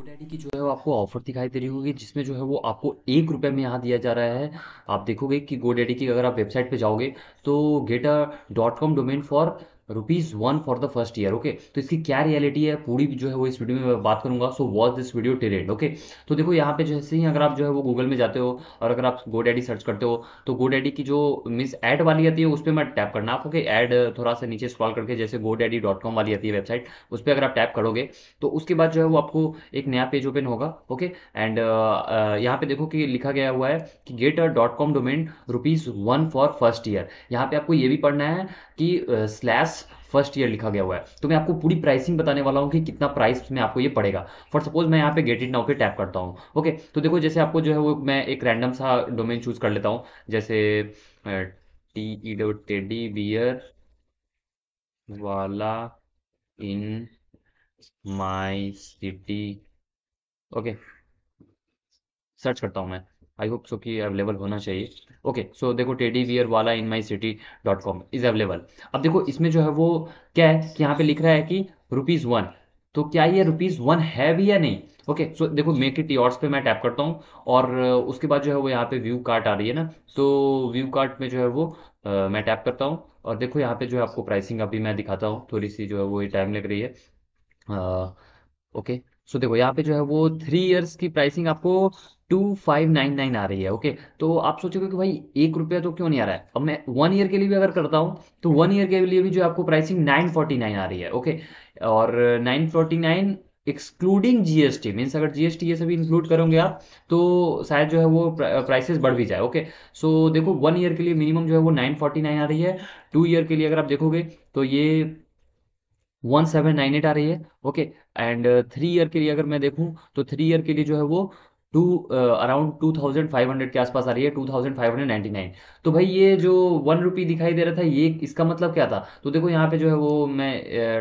code की जो है वो आपको ऑफर दिखाई दे रही होगी जिसमें जो है वो आपको एक रुपये में यहाँ दिया जा रहा है आप देखोगे कि गोडेडी की अगर आप वेबसाइट पे जाओगे तो get a dot com domain for rupees one for the first year okay तो इसकी क्या रियलिटी है पूरी जो है वो इस वीडियो में मैं बात करूंगा so watch this video till end okay तो देखो यहाँ पे जैसे ही अगर आप जो है वो गूगल में जाते हो और अगर आप गो डैडी सर्च करते हो तो गो डैडी की जो मीन्स एड वाली आती है उस पर मैं टैप करना आप ओके एड थोड़ा सा नीचे स्क्रॉल करके जैसे गो डैडी डॉट कॉम वाली आती है वेबसाइट उस पर अगर आप टैप करोगे तो उसके बाद जो है वो आपको एक नया पेज ओपन होगा ओके एंड uh, uh, यहाँ पे देखो कि लिखा गया हुआ है कि get dot com domain rupees one for first year यहाँ पे आपको ये भी पढ़ना है कि slash uh, maths first year लिखा गया हुआ है तो मैं आपको पूरी प्राइसिंग बताने वाला हूँ कि कितना प्राइस में आपको ये पड़ेगा फॉर सपोज मैं यहाँ पे गेट इट नाउ पे टैप करता हूँ ओके तो देखो जैसे आपको जो है वो मैं एक रैंडम सा डोमेन चूज कर लेता हूँ जैसे T E dot teddy bear वाला in my city okay search करता हूँ मैं आई होप सो कि अवेलेबल होना चाहिए ओके okay, सो so देखो टेडी वियर वाला in my city dot com is available अब देखो इसमें जो है वो क्या है कि यहाँ पे लिख रहा है कि रुपीज़ वन तो क्या ये रुपीज़ वन है भी या नहीं ओके okay, सो so देखो मेक इट योर्स पे मैं टैप करता हूँ और uh, उसके बाद जो है वो यहाँ पे व्यू कार्ट आ रही है ना तो व्यू कार्ट में जो है वो आ, uh, मैं टैप करता हूँ और देखो यहाँ पे जो है आपको प्राइसिंग अभी मैं दिखाता हूँ थोड़ी सी जो है वो टाइम लग रही है okay uh, so okay, so देखो यहाँ पे जो है वो थ्री इयर्स की प्राइसिंग आपको टू फाइव नाइन नाइन आ रही है ओके तो आप सोचोगे कि भाई एक रुपया तो क्यों नहीं आ रहा है अब मैं वन ईयर के लिए भी अगर करता हूँ तो वन ईयर के लिए भी जो आपको प्राइसिंग नाइन फोर्टी नाइन आ रही है ओके और nine forty nine excluding GST means अगर जीएसटी ये सभी इंक्लूड करोगे आप तो शायद जो है वो प्राइसेस बढ़ भी जाए ओके सो so, देखो वन ईयर के लिए मिनिमम जो है वो नाइन फोर्टी नाइन आ रही है टू ईयर के लिए अगर आप देखोगे तो ये वन सेवन नाइन एट आ रही है ओके एंड थ्री ईयर के लिए अगर मैं देखूं तो थ्री ईयर के लिए जो है वो two around two thousand five hundred के आसपास आ रही है two thousand five hundred ninety nine तो भाई ये जो वन रुपी दिखाई दे रहा था ये इसका मतलब क्या था तो देखो यहाँ पे जो है वो मैं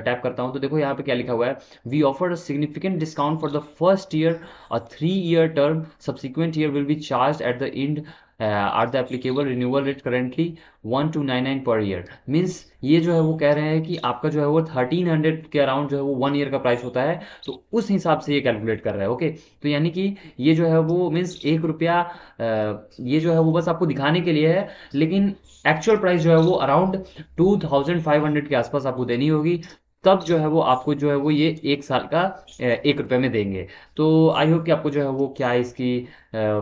टैप करता हूँ तो देखो यहाँ पे क्या लिखा हुआ है we offer significant discount for the first year a three year term subsequent year will be charge at the end are the applicable renewal rate currently one two nine nine per year means ये जो है वो कह रहे हैं कि आपका जो है वो थर्टीन हंड्रेड के अराउंड जो है वो वन ईयर का प्राइस होता है तो उस हिसाब से ये कैलकुलेट कर रहा है ओके तो यानी कि ये जो है वो मीन्स एक रुपया uh, ये जो है वो बस आपको दिखाने के लिए है लेकिन एक्चुअल प्राइस जो है वो around two thousand five hundred के आसपास आपको देनी होगी तब जो है वो आपको जो है वो ये एक साल का एक रुपये में देंगे तो आई होप कि आपको जो है वो क्या है इसकी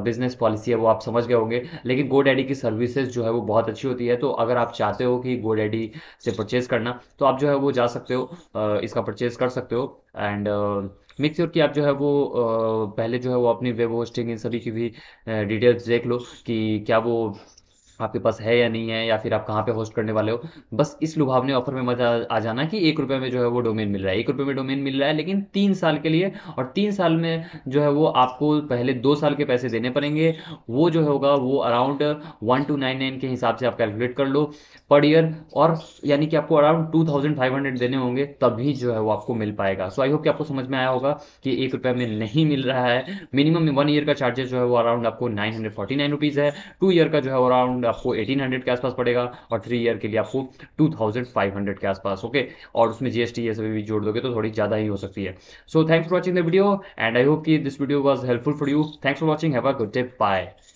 बिजनेस पॉलिसी है वो आप समझ गए होंगे लेकिन गो डैडी की सर्विसेज जो है वो बहुत अच्छी होती है तो अगर आप चाहते हो कि गो डैडी से परचेज करना तो आप जो है वो जा सकते हो इसका परचेज कर सकते हो एंड मेक श्योर कि आप जो है वो पहले जो है वो अपनी वेब होस्टिंग इन सभी की भी डिटेल्स देख लो कि क्या वो आपके पास है या नहीं है या फिर आप कहाँ पे होस्ट करने वाले हो बस इस लुभावने ऑफर में मजा आ जाना कि एक रुपये में जो है वो डोमेन मिल रहा है एक रुपये में डोमेन मिल रहा है लेकिन तीन साल के लिए और तीन साल में जो है वो आपको पहले दो साल के पैसे देने पड़ेंगे वो जो होगा वो around one two nine nine के हिसाब से आप कैलकुलेट कर लो पर ईयर और यानी कि आपको around two thousand five hundred देने होंगे तभी जो है वो आपको मिल पाएगा सो आई होप कि आपको समझ में आया होगा कि एक रुपये में नहीं मिल रहा है मिनिमम वन ईयर का चार्जेस जो है वो अराउंड आपको nine hundred forty nine rupees है टू ईयर का जो है अराउंड आपको 1800 के आसपास पड़ेगा और थ्री ईयर के लिए आपको 2500 के आसपास ओके और उसमें जीएसटी ये सभी भी जोड़ दोगे तो थोड़ी ज़्यादा ही हो सकती है so thanks for watching the video and I hope कि this video was helpful for you thanks for watching have a good day bye